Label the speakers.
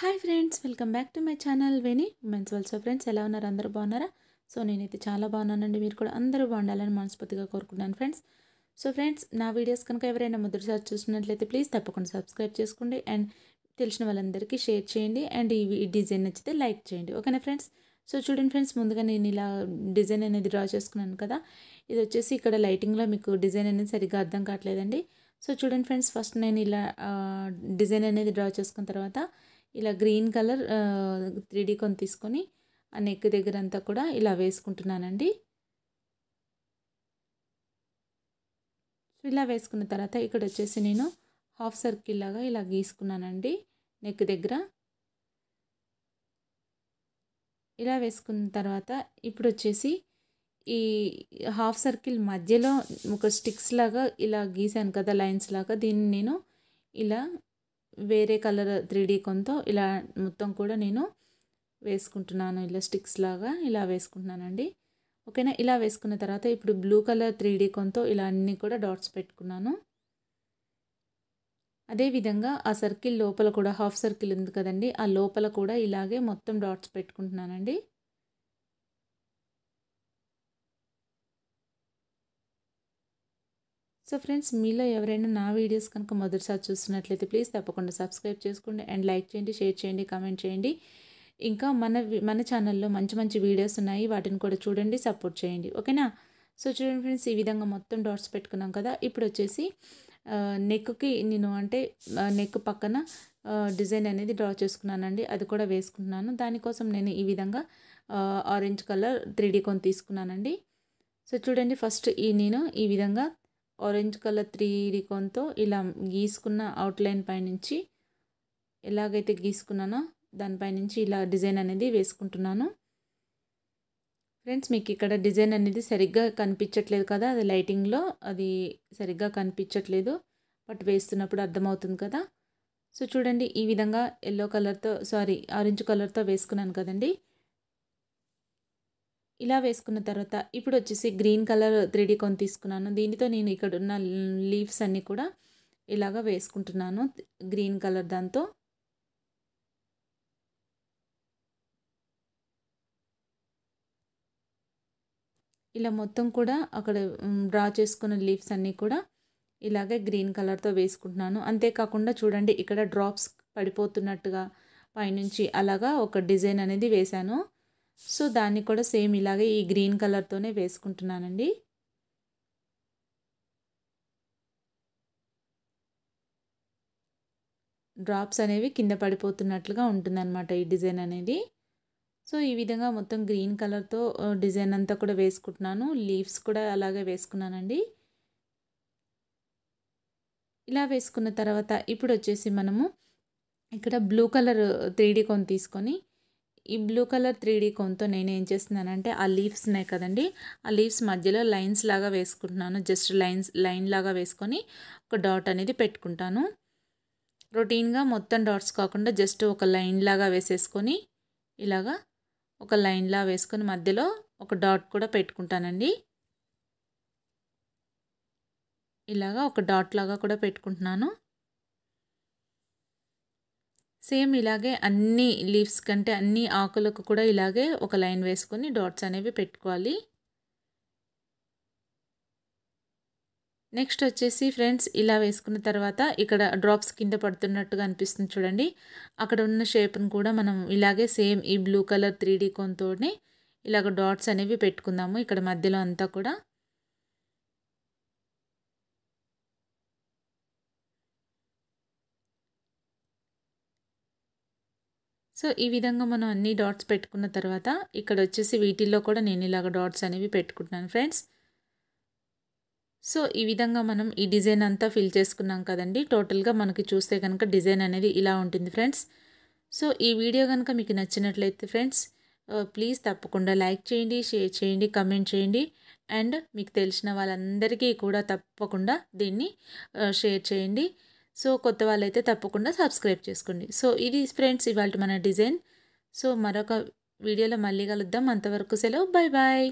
Speaker 1: hi friends welcome back to my channel విని మెన్స్ వెల్సో ఫ్రెండ్స్ ఎలా ఉన్నారు అందరూ బాగున్నారా సో నేనైతే చాలా బాగున్నానండి మీరు కూడా అందరూ బాగుండాలని మనస్ఫూర్తిగా కోరుకున్నాను ఫ్రెండ్స్ సో ఫ్రెండ్స్ నా వీడియోస్ కనుక ఎవరైనా ముద్రసారి చూసినట్లయితే ప్లీజ్ తప్పకుండా సబ్స్క్రైబ్ చేసుకోండి అండ్ తెలిసిన వాళ్ళందరికీ షేర్ చేయండి అండ్ ఈ డిజైన్ నచ్చితే లైక్ చేయండి ఓకేనా ఫ్రెండ్స్ సో చూడండి ఫ్రెండ్స్ ముందుగా నేను ఇలా డిజైన్ అనేది డ్రా చేసుకున్నాను కదా ఇది వచ్చేసి ఇక్కడ లైటింగ్లో మీకు డిజైన్ అనేది సరిగ్గా అర్థం కావట్లేదండి సో చూడండి ఫ్రెండ్స్ ఫస్ట్ నేను ఇలా డిజైన్ అనేది డ్రా చేసుకున్న తర్వాత ఇలా గ్రీన్ కలర్ త్రీ డీ కొని తీసుకొని ఆ నెక్ దగ్గర అంతా కూడా ఇలా వేసుకుంటున్నానండి సో ఇలా వేసుకున్న తర్వాత ఇక్కడ వచ్చేసి నేను హాఫ్ సర్కిల్ లాగా ఇలా గీసుకున్నానండి నెక్ దగ్గర ఇలా వేసుకున్న తర్వాత ఇప్పుడు వచ్చేసి ఈ హాఫ్ సర్కిల్ మధ్యలో ఒక స్టిక్స్ లాగా ఇలా గీసాను కదా లైన్స్ లాగా దీన్ని నేను ఇలా వేరే కలర్ త్రీ డీ కొంతో ఇలా మొత్తం కూడా నేను వేసుకుంటున్నాను ఇలా స్టిక్స్ లాగా ఇలా వేసుకుంటున్నానండి ఓకేనా ఇలా వేసుకున్న తర్వాత ఇప్పుడు బ్లూ కలర్ త్రీ డీ కొంతో ఇలా అన్నీ కూడా డాట్స్ పెట్టుకున్నాను అదేవిధంగా ఆ సర్కిల్ లోపల కూడా హాఫ్ సర్కిల్ ఉంది కదండి ఆ లోపల కూడా ఇలాగే మొత్తం డాట్స్ పెట్టుకుంటున్నానండి సో ఫ్రెండ్స్ మీలో ఎవరైనా నా వీడియోస్ కనుక మొదటిసారి చూస్తున్నట్లయితే ప్లీజ్ తప్పకుండా సబ్స్క్రైబ్ చేసుకోండి అండ్ లైక్ చేయండి షేర్ చేయండి కామెంట్ చేయండి ఇంకా మన మన ఛానల్లో మంచి మంచి వీడియోస్ ఉన్నాయి వాటిని కూడా చూడండి సపోర్ట్ చేయండి ఓకేనా సో చూడండి ఫ్రెండ్స్ ఈ విధంగా మొత్తం డాట్స్ పెట్టుకున్నాం కదా ఇప్పుడు వచ్చేసి నెక్కి నేను అంటే నెక్ పక్కన డిజైన్ అనేది డ్రా చేసుకున్నానండి అది కూడా వేసుకుంటున్నాను దానికోసం నేను ఈ విధంగా ఆరెంజ్ కలర్ త్రీ కొని తీసుకున్నానండి సో చూడండి ఫస్ట్ ఈ నేను ఈ విధంగా ఆరెంజ్ కలర్ త్రీ రికోన్తో ఇలా గీసుకున్న అవుట్లైన్ పైనుంచి ఎలాగైతే గీసుకున్నానో దానిపైనుంచి ఇలా డిజైన్ అనేది వేసుకుంటున్నాను ఫ్రెండ్స్ మీకు ఇక్కడ డిజైన్ అనేది సరిగ్గా కనిపించట్లేదు కదా అది లైటింగ్లో అది సరిగ్గా కనిపించట్లేదు బట్ వేస్తున్నప్పుడు అర్థమవుతుంది కదా సో చూడండి ఈ విధంగా ఎల్లో కలర్తో సారీ ఆరెంజ్ కలర్తో వేసుకున్నాను కదండి ఇలా వేసుకున్న తర్వాత ఇప్పుడు వచ్చేసి గ్రీన్ కలర్ త్రీడీ కొన్ని తీసుకున్నాను దీనితో నేను ఇక్కడ ఉన్న లీవ్స్ అన్నీ కూడా ఇలాగ వేసుకుంటున్నాను గ్రీన్ కలర్ దాంతో ఇలా మొత్తం కూడా అక్కడ డ్రా చేసుకున్న లీవ్స్ అన్నీ కూడా ఇలాగే గ్రీన్ కలర్తో వేసుకుంటున్నాను అంతేకాకుండా చూడండి ఇక్కడ డ్రాప్స్ పడిపోతున్నట్టుగా పైనుంచి అలాగా ఒక డిజైన్ అనేది వేశాను సో దాన్ని కూడా సేమ్ ఇలాగే ఈ గ్రీన్ కలర్తోనే వేసుకుంటున్నానండి డ్రాప్స్ అనేవి కింద పడిపోతున్నట్లుగా ఉంటుందన్నమాట ఈ డిజైన్ అనేది సో ఈ విధంగా మొత్తం గ్రీన్ కలర్తో డిజైన్ అంతా కూడా వేసుకుంటున్నాను లీవ్స్ కూడా అలాగే వేసుకున్నానండి ఇలా వేసుకున్న తర్వాత ఇప్పుడు వచ్చేసి మనము ఇక్కడ బ్లూ కలర్ త్రీడీ కొని తీసుకొని ఈ బ్లూ కలర్ త్రీ డీ కొంతో నేను ఏం చేస్తున్నానంటే ఆ లీవ్స్ ఉన్నాయి కదండి ఆ లీవ్స్ మధ్యలో లైన్స్ లాగా వేసుకుంటున్నాను జస్ట్ లైన్స్ లైన్ లాగా వేసుకొని ఒక డాట్ అనేది పెట్టుకుంటాను రొటీన్గా మొత్తం డాట్స్ కాకుండా జస్ట్ ఒక లైన్ లాగా వేసేసుకొని ఇలాగా ఒక లైన్లా వేసుకొని మధ్యలో ఒక డాట్ కూడా పెట్టుకుంటానండి ఇలాగా ఒక డాట్ లాగా కూడా పెట్టుకుంటున్నాను సేమ్ ఇలాగే అన్ని లీవ్స్ కంటే అన్ని ఆకులకు కూడా ఇలాగే ఒక లైన్ వేసుకొని డాట్స్ అనేవి పెట్టుకోవాలి నెక్స్ట్ వచ్చేసి ఫ్రెండ్స్ ఇలా వేసుకున్న తర్వాత ఇక్కడ డ్రాప్స్ కింద పడుతున్నట్టుగా అనిపిస్తుంది చూడండి అక్కడ ఉన్న షేప్ను కూడా మనం ఇలాగే సేమ్ ఈ బ్లూ కలర్ త్రీ డీ కోన్తోనే ఇలాగ డాట్స్ అనేవి పెట్టుకుందాము ఇక్కడ మధ్యలో అంతా కూడా సో ఈ విధంగా మనం అన్ని డాట్స్ పెట్టుకున్న తర్వాత ఇక్కడ వచ్చేసి వీటిల్లో కూడా నేను ఇలాగ డాట్స్ అనేవి పెట్టుకుంటున్నాను ఫ్రెండ్స్ సో ఈ విధంగా మనం ఈ డిజైన్ అంతా ఫిల్ చేసుకున్నాం కదండి టోటల్గా మనకి చూస్తే కనుక డిజైన్ అనేది ఇలా ఉంటుంది ఫ్రెండ్స్ సో ఈ వీడియో కనుక మీకు నచ్చినట్లయితే ఫ్రెండ్స్ ప్లీజ్ తప్పకుండా లైక్ చేయండి షేర్ చేయండి కమెంట్ చేయండి అండ్ మీకు తెలిసిన వాళ్ళందరికీ కూడా తప్పకుండా దీన్ని షేర్ చేయండి సో కొత్త వాళ్ళైతే తప్పకుండా సబ్స్క్రైబ్ చేసుకోండి సో ఇది ఫ్రెండ్స్ ఇవాళ మన డిజైన్ సో మరొక వీడియోలో మళ్ళీ కలుద్దాం అంతవరకు సెలవు బాయ్ బాయ్